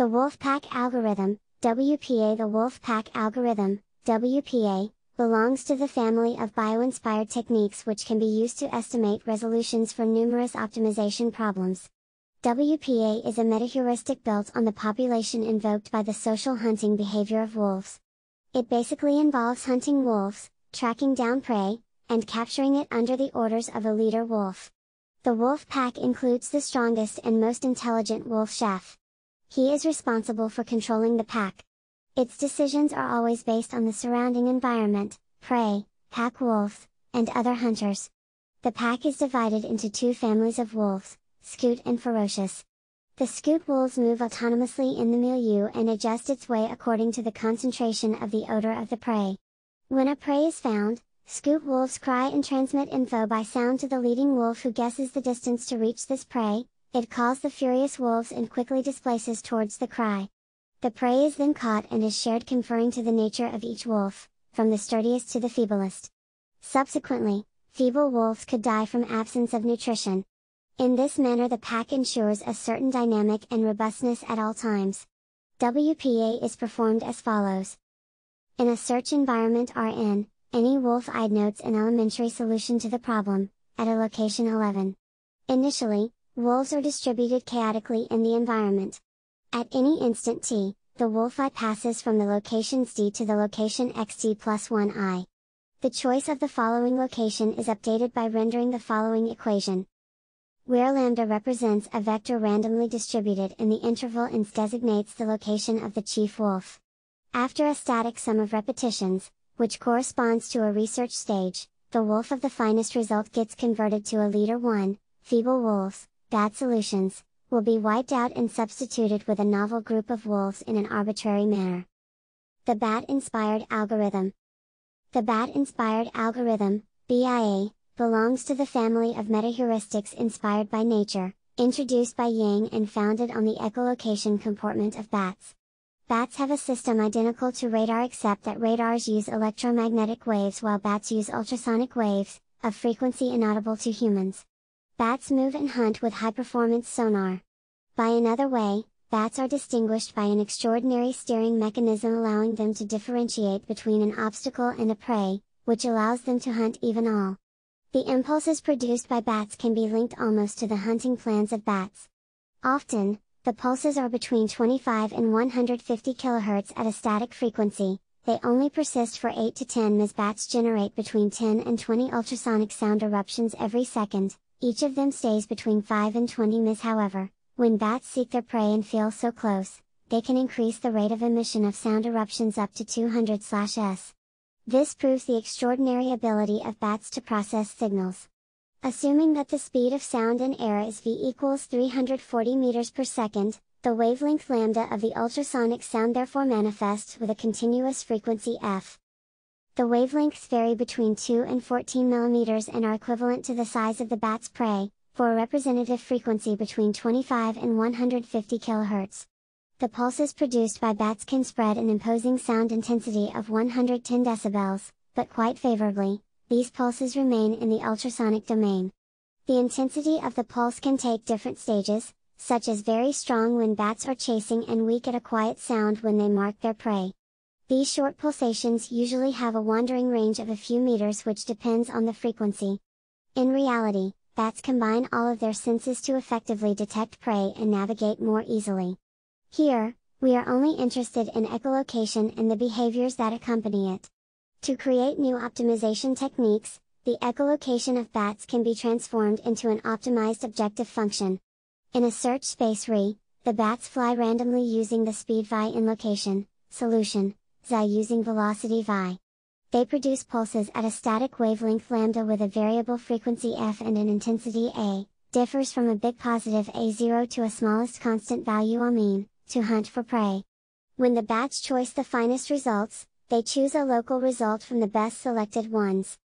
The Wolfpack algorithm, WPA The Wolfpack algorithm, WPA, belongs to the family of bio-inspired techniques which can be used to estimate resolutions for numerous optimization problems. WPA is a metaheuristic built on the population invoked by the social hunting behavior of wolves. It basically involves hunting wolves, tracking down prey, and capturing it under the orders of a leader wolf. The wolf pack includes the strongest and most intelligent wolf chef he is responsible for controlling the pack. Its decisions are always based on the surrounding environment, prey, pack wolves, and other hunters. The pack is divided into two families of wolves, scoot and ferocious. The scoot wolves move autonomously in the milieu and adjust its way according to the concentration of the odor of the prey. When a prey is found, scoot wolves cry and transmit info by sound to the leading wolf who guesses the distance to reach this prey, it calls the furious wolves and quickly displaces towards the cry. The prey is then caught and is shared conferring to the nature of each wolf, from the sturdiest to the feeblest. Subsequently, feeble wolves could die from absence of nutrition. In this manner the pack ensures a certain dynamic and robustness at all times. WPA is performed as follows. In a search environment RN, any wolf eyed notes an elementary solution to the problem, at a location 11. Initially, Wolves are distributed chaotically in the environment. At any instant t, the wolf i passes from the location d to the location xt plus 1 i. The choice of the following location is updated by rendering the following equation. Where lambda represents a vector randomly distributed in the interval and designates the location of the chief wolf. After a static sum of repetitions, which corresponds to a research stage, the wolf of the finest result gets converted to a leader 1, feeble wolves, bad solutions, will be wiped out and substituted with a novel group of wolves in an arbitrary manner. The BAT-inspired algorithm The BAT-inspired algorithm, BIA, belongs to the family of metaheuristics inspired by nature, introduced by Yang and founded on the echolocation comportment of bats. Bats have a system identical to radar except that radars use electromagnetic waves while bats use ultrasonic waves, of frequency inaudible to humans. Bats move and hunt with high-performance sonar. By another way, bats are distinguished by an extraordinary steering mechanism allowing them to differentiate between an obstacle and a prey, which allows them to hunt even all. The impulses produced by bats can be linked almost to the hunting plans of bats. Often, the pulses are between 25 and 150 kHz at a static frequency, they only persist for 8 to 10 ms bats generate between 10 and 20 ultrasonic sound eruptions every second, each of them stays between 5 and 20 ms however, when bats seek their prey and feel so close, they can increase the rate of emission of sound eruptions up to 200s. This proves the extraordinary ability of bats to process signals. Assuming that the speed of sound in air is v equals 340 meters per second, the wavelength lambda of the ultrasonic sound therefore manifests with a continuous frequency f. The wavelengths vary between 2 and 14 mm and are equivalent to the size of the bat's prey, for a representative frequency between 25 and 150 kHz. The pulses produced by bats can spread an imposing sound intensity of 110 decibels, but quite favorably, these pulses remain in the ultrasonic domain. The intensity of the pulse can take different stages, such as very strong when bats are chasing and weak at a quiet sound when they mark their prey. These short pulsations usually have a wandering range of a few meters which depends on the frequency. In reality, bats combine all of their senses to effectively detect prey and navigate more easily. Here, we are only interested in echolocation and the behaviors that accompany it. To create new optimization techniques, the echolocation of bats can be transformed into an optimized objective function. In a search space re, the bats fly randomly using the speed vi in location, solution, xi using velocity vi. They produce pulses at a static wavelength lambda with a variable frequency f and an intensity a, differs from a big positive a0 to a smallest constant value a mean, to hunt for prey. When the batch choice the finest results, they choose a local result from the best selected ones.